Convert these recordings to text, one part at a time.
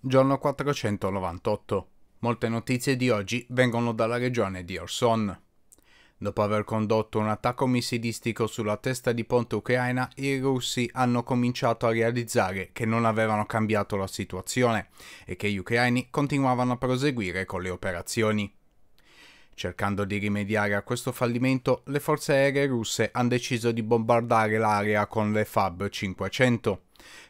Giorno 498. Molte notizie di oggi vengono dalla regione di Orson. Dopo aver condotto un attacco missilistico sulla testa di ponte ucraina, i russi hanno cominciato a realizzare che non avevano cambiato la situazione e che gli ucraini continuavano a proseguire con le operazioni. Cercando di rimediare a questo fallimento, le forze aeree russe hanno deciso di bombardare l'area con le Fab 500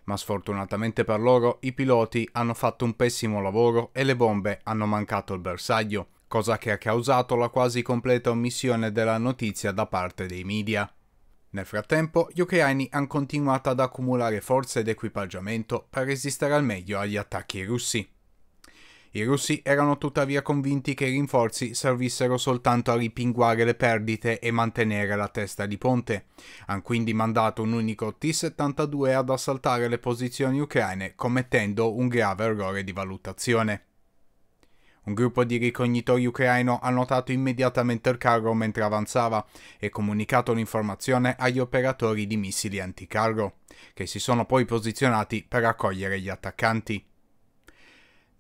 ma sfortunatamente per loro i piloti hanno fatto un pessimo lavoro e le bombe hanno mancato il bersaglio, cosa che ha causato la quasi completa omissione della notizia da parte dei media. Nel frattempo, gli ucraini hanno continuato ad accumulare forze ed equipaggiamento per resistere al meglio agli attacchi russi. I russi erano tuttavia convinti che i rinforzi servissero soltanto a ripinguare le perdite e mantenere la testa di ponte. Hanno quindi mandato un unico T-72 ad assaltare le posizioni ucraine, commettendo un grave errore di valutazione. Un gruppo di ricognitori ucraino ha notato immediatamente il carro mentre avanzava e comunicato l'informazione agli operatori di missili anticarro, che si sono poi posizionati per accogliere gli attaccanti.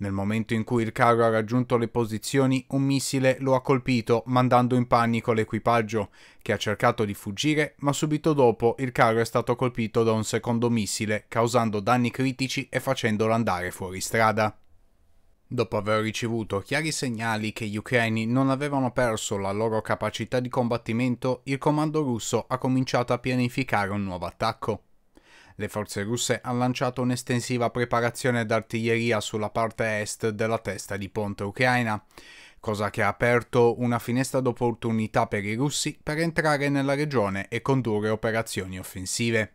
Nel momento in cui il carro ha raggiunto le posizioni, un missile lo ha colpito, mandando in panico l'equipaggio, che ha cercato di fuggire, ma subito dopo il carro è stato colpito da un secondo missile, causando danni critici e facendolo andare fuori strada. Dopo aver ricevuto chiari segnali che gli ucraini non avevano perso la loro capacità di combattimento, il comando russo ha cominciato a pianificare un nuovo attacco. Le forze russe hanno lanciato un'estensiva preparazione d'artiglieria sulla parte est della testa di ponte ucraina cosa che ha aperto una finestra d'opportunità per i russi per entrare nella regione e condurre operazioni offensive.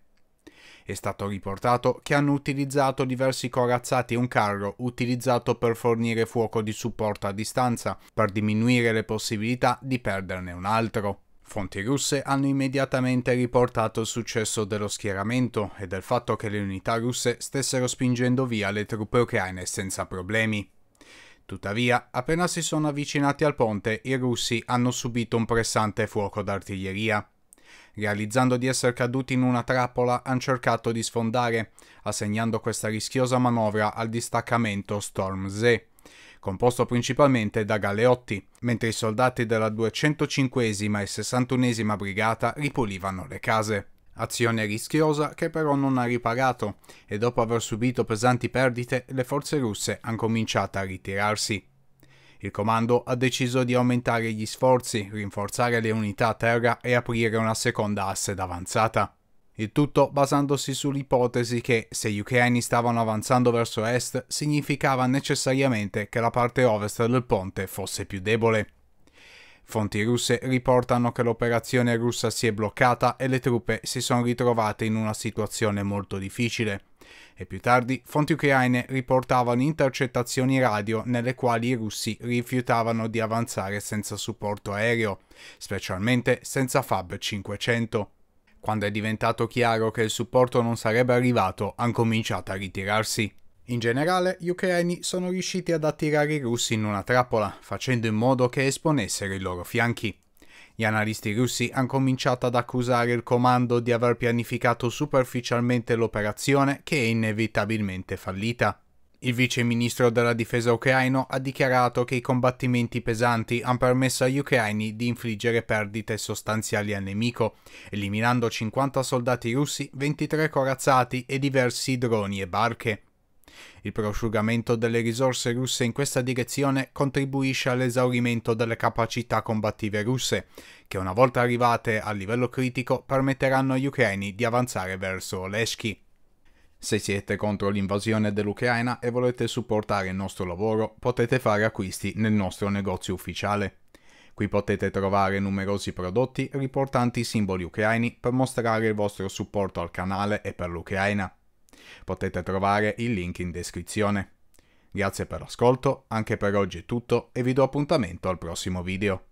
È stato riportato che hanno utilizzato diversi corazzati e un carro utilizzato per fornire fuoco di supporto a distanza, per diminuire le possibilità di perderne un altro. Fonti russe hanno immediatamente riportato il successo dello schieramento e del fatto che le unità russe stessero spingendo via le truppe ucraine senza problemi. Tuttavia, appena si sono avvicinati al ponte, i russi hanno subito un pressante fuoco d'artiglieria. Realizzando di essere caduti in una trappola, hanno cercato di sfondare, assegnando questa rischiosa manovra al distaccamento Storm Z, composto principalmente da galeotti, mentre i soldati della 205 e 61 brigata ripulivano le case. Azione rischiosa che però non ha riparato e dopo aver subito pesanti perdite le forze russe hanno cominciato a ritirarsi. Il comando ha deciso di aumentare gli sforzi, rinforzare le unità a terra e aprire una seconda asse d'avanzata. Il tutto basandosi sull'ipotesi che se gli ucraini stavano avanzando verso est significava necessariamente che la parte ovest del ponte fosse più debole. Fonti russe riportano che l'operazione russa si è bloccata e le truppe si sono ritrovate in una situazione molto difficile. E più tardi fonti ucraine riportavano intercettazioni radio nelle quali i russi rifiutavano di avanzare senza supporto aereo, specialmente senza Fab 500. Quando è diventato chiaro che il supporto non sarebbe arrivato, hanno cominciato a ritirarsi. In generale, gli ucraini sono riusciti ad attirare i russi in una trappola, facendo in modo che esponessero i loro fianchi. Gli analisti russi hanno cominciato ad accusare il comando di aver pianificato superficialmente l'operazione che è inevitabilmente fallita. Il vice ministro della difesa ucraino ha dichiarato che i combattimenti pesanti hanno permesso agli ucraini di infliggere perdite sostanziali al nemico, eliminando 50 soldati russi, 23 corazzati e diversi droni e barche. Il prosciugamento delle risorse russe in questa direzione contribuisce all'esaurimento delle capacità combattive russe, che una volta arrivate a livello critico permetteranno agli ucraini di avanzare verso Oleshki. Se siete contro l'invasione dell'Ucraina e volete supportare il nostro lavoro, potete fare acquisti nel nostro negozio ufficiale. Qui potete trovare numerosi prodotti riportanti i simboli ucraini per mostrare il vostro supporto al canale e per l'Ucraina. Potete trovare il link in descrizione. Grazie per l'ascolto, anche per oggi è tutto e vi do appuntamento al prossimo video.